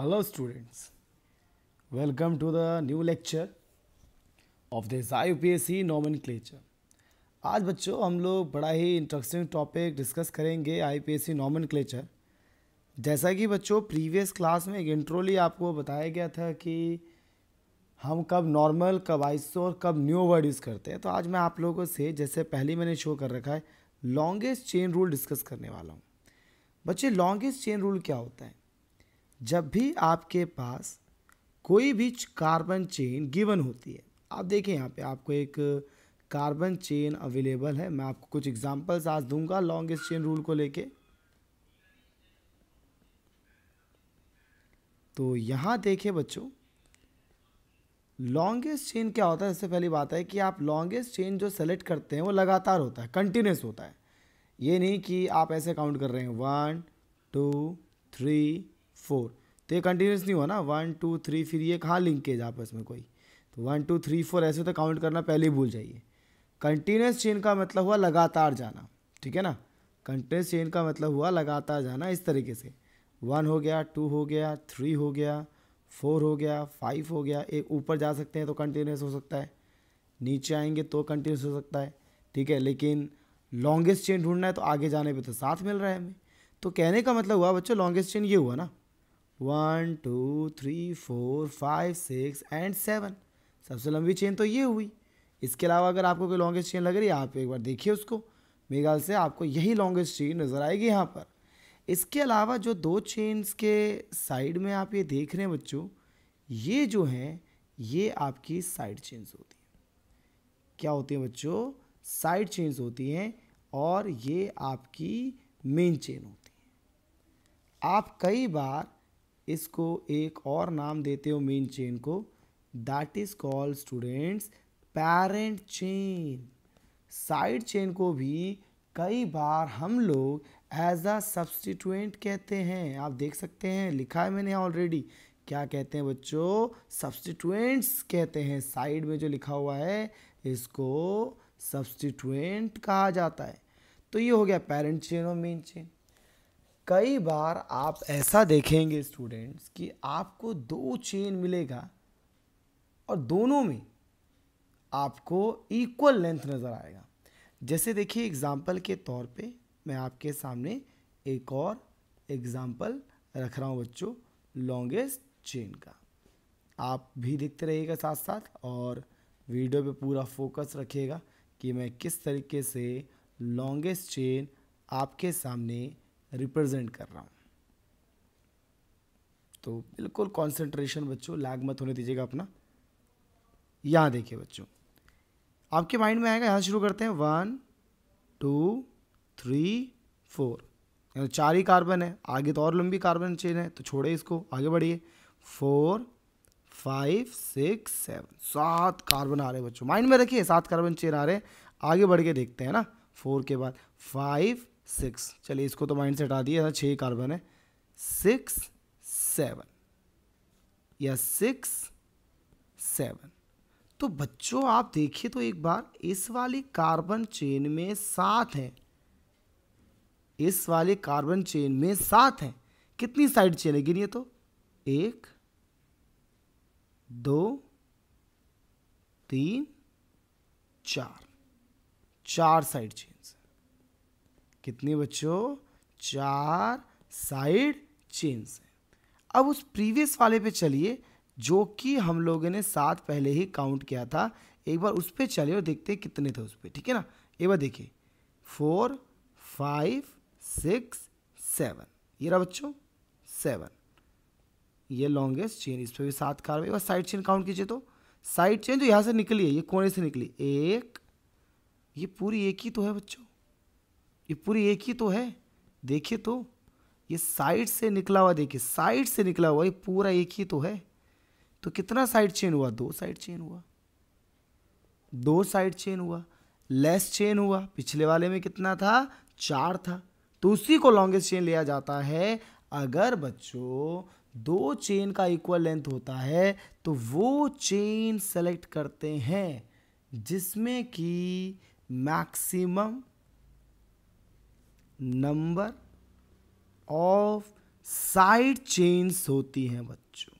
students new lecture of this आई new lecture of this IUPAC क्लेचर आज बच्चों हम लोग बड़ा ही इंटरेस्टिंग टॉपिक डिस्कस करेंगे आई आईपीएससी क्लेचर जैसा कि बच्चों प्रीवियस क्लास में एक इंट्रोली आपको बताया गया था कि हम कब नॉर्मल कब आइसो और कब न्यू वर्ड यूज़ करते हैं तो आज मैं आप लोगों से जैसे पहले मैंने शो कर रखा है लॉन्गेस्ट चेन रूल डिस्कस करने वाला हूँ बच्चे लॉन्गेस्ट चेन रूल क्या होता है जब भी आपके पास कोई भी कार्बन चेन गिवन होती है आप देखें यहाँ पे आपको एक कार्बन चेन अवेलेबल है मैं आपको कुछ एग्जांपल्स आज दूंगा लॉन्गेस्ट चेन रूल को लेके तो यहाँ देखें बच्चों लॉन्गेस्ट चेन क्या होता है इससे पहली बात है कि आप लॉन्गेस्ट चेन जो सेलेक्ट करते हैं वो लगातार होता है कंटिन्यूस होता है ये नहीं कि आप ऐसे काउंट कर रहे हैं वन टू थ्री फोर तो ये कंटिन्यूस नहीं हुआ ना वन टू थ्री फिर ये कहाँ लिंकेज आपस में कोई तो वन टू थ्री फोर ऐसे तो काउंट करना पहले ही भूल जाइए कंटिन्यूस चेन का मतलब हुआ लगातार जाना ठीक है ना कंटिन्यूस चेन का मतलब हुआ लगातार जाना इस तरीके से वन हो गया टू हो गया थ्री हो गया फोर हो गया फाइव हो गया एक ऊपर जा सकते हैं तो कंटिन्यूस हो सकता है नीचे आएंगे तो कंटिन्यूस हो सकता है ठीक है लेकिन लॉन्गेस्ट चेन ढूंढना है तो आगे जाने पे तो साथ मिल रहा है हमें तो कहने का मतलब हुआ बच्चों लॉन्गेस्ट चेन ये हुआ ना one two three four five six and seven सबसे लंबी चेन तो ये हुई इसके अलावा अगर आपको कोई लॉन्गेस्ट चेन लग रही है आप एक बार देखिए उसको मेरे ख्याल से आपको यही लॉन्गेस्ट चेन नज़र आएगी यहाँ पर इसके अलावा जो दो चेन्स के साइड में आप ये देख रहे हैं बच्चों ये जो हैं ये आपकी साइड चेन्स होती हैं क्या होती हैं बच्चों साइड चेन्स होती हैं और ये आपकी मेन चेन होती है आप कई बार इसको एक और नाम देते हो मेन चेन को that is called students parent chain side chain को भी कई बार हम लोग एज अ सब्सटीट्यूएंट कहते हैं आप देख सकते हैं लिखा है मैंने ऑलरेडी क्या कहते हैं बच्चों सब्सटीट्यूएंट्स कहते हैं साइड में जो लिखा हुआ है इसको सब्सटीट्यूएंट कहा जाता है तो ये हो गया पेरेंट चेन और मेन चेन कई बार आप ऐसा देखेंगे स्टूडेंट्स कि आपको दो चेन मिलेगा और दोनों में आपको इक्वल लेंथ नज़र आएगा जैसे देखिए एग्ज़ाम्पल के तौर पे मैं आपके सामने एक और एग्ज़ाम्पल रख रहा हूँ बच्चों लॉन्गेस्ट चेन का आप भी देखते रहिएगा साथ साथ और वीडियो पे पूरा फोकस रखिएगा कि मैं किस तरीके से लॉन्गेस्ट चेन आपके सामने रिप्रेजेंट कर रहा हूँ तो बिल्कुल कंसंट्रेशन बच्चों लैग मत होने दीजिएगा अपना यहाँ देखिए बच्चों आपके माइंड में आएगा यहाँ शुरू करते हैं वन टू थ्री फोर यानी तो चार ही कार्बन है आगे तो और लंबी कार्बन चेन है तो छोड़े इसको आगे बढ़िए फोर फाइव सिक्स सेवन सात कार्बन आ रहे बच्चों माइंड में रखिए सात कार्बन चेन आ रहे आगे बढ़ के देखते हैं ना फोर के बाद फाइव सिक्स चलिए इसको तो माइंड से हटा दिए छः कार्बन है सिक्स सेवन या सिक्स सेवन तो बच्चों आप देखिए तो एक बार इस वाली कार्बन चेन में सात हैं इस वाले कार्बन चेन में सात हैं कितनी साइड चेन है गिनिए तो एक दो तीन चार चार साइड चेन कितने बच्चों चार साइड चेन्स हैं अब उस प्रीवियस वाले पे चलिए जो कि हम लोगों ने सात पहले ही काउंट किया था एक बार उस पर चलिए और देखते हैं कितने थे उस पर ठीक है ना एक बार देखिए फोर फाइव सिक्स सेवन ये रहा बच्चों सेवन ये लॉन्गेस्ट चेन इस पर भी सात कार एक बार साइड चेन काउंट कीजिए तो साइड चेन जो यहाँ से निकली है ये कोने से निकली एक ये पूरी एक ही तो है बच्चों ये पूरी एक ही तो है देखिए तो ये साइड से निकला हुआ देखिए साइड से निकला हुआ ये पूरा एक ही तो है तो कितना साइड चेन हुआ दो साइड चेन हुआ दो साइड चेन हुआ लेस चेन हुआ पिछले वाले में कितना था चार था तो उसी को लॉन्गेस्ट चेन लिया जाता है अगर बच्चों दो चेन का इक्वल लेंथ होता है तो वो चेन सेलेक्ट करते हैं जिसमें कि maximum number of side chains होती हैं बच्चों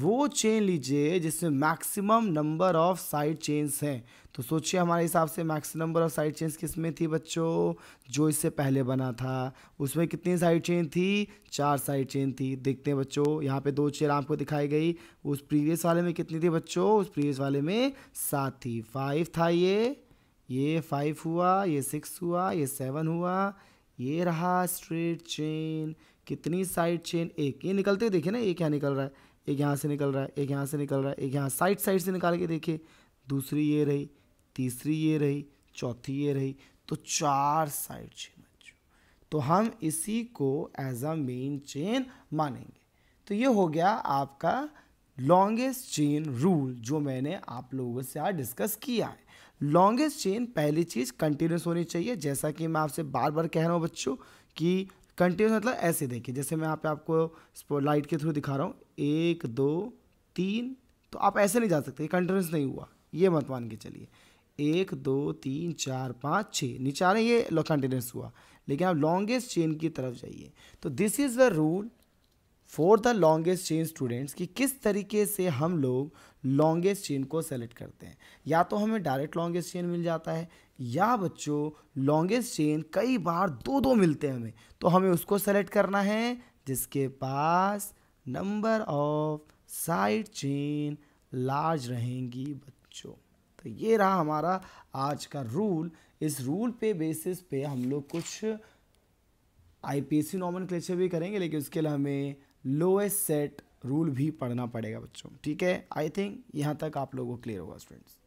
वो चेन लीजिए जिसमें maximum number of side chains हैं तो सोचिए हमारे हिसाब से maximum number of side chains किस में थी बच्चों जो इससे पहले बना था उसमें कितनी साइड चेन थी चार साइड चेन थी देखते हैं बच्चों यहाँ पे दो चेन आपको दिखाई गई उस प्रीवियस वाले में कितनी थी बच्चों उस प्रीवियस वाले में सात थी फाइव था ये ये फाइव हुआ ये सिक्स हुआ ये सेवन हुआ ये रहा स्ट्रेट चेन कितनी साइड चेन एक ये निकलते देखे देखिए ना एक यहाँ निकल रहा है एक यहाँ से निकल रहा है एक यहाँ से निकल रहा है एक यहाँ साइड साइड से निकाल के देखिए दूसरी ये रही तीसरी ये रही चौथी ये रही तो चार साइड चेन बच्चों तो हम इसी को एज अ मेन चेन मानेंगे तो ये हो गया आपका लॉन्गेस्ट चेन रूल जो मैंने आप लोगों से आज डिस्कस किया है लॉन्गेस्ट चेन पहली चीज़ कंटिन्यूस होनी चाहिए जैसा कि मैं आपसे बार बार कह रहा हूँ बच्चों कि कंटिन्यूस मतलब ऐसे देखिए जैसे मैं यहाँ पे आपको लाइट के थ्रू दिखा रहा हूँ एक दो तीन तो आप ऐसे नहीं जा सकते कंटिन्यूस नहीं हुआ ये मत मान के चलिए एक दो तीन चार पाँच छः नीचे आ रहे ये कंटिन्यूस हुआ लेकिन आप लॉन्गेस्ट चेन की तरफ जाइए तो this is the rule for the longest chain students कि किस तरीके से हम लोग लॉन्गेस्ट चेन को सेलेक्ट करते हैं या तो हमें डायरेक्ट लॉन्गेस्ट चेन मिल जाता है या बच्चों लॉन्गेस्ट चेन कई बार दो दो मिलते हैं हमें तो हमें उसको सेलेक्ट करना है जिसके पास number of side chain large रहेंगी बच्चों तो ये रहा हमारा आज का रूल इस रूल पे बेसिस पे हम लोग कुछ आई पी एस भी करेंगे लेकिन उसके लिए हमें लोएस्ट सेट रूल भी पढ़ना पड़ेगा बच्चों ठीक है आई थिंक यहाँ तक आप लोगों को क्लियर होगा स्टूडेंट्स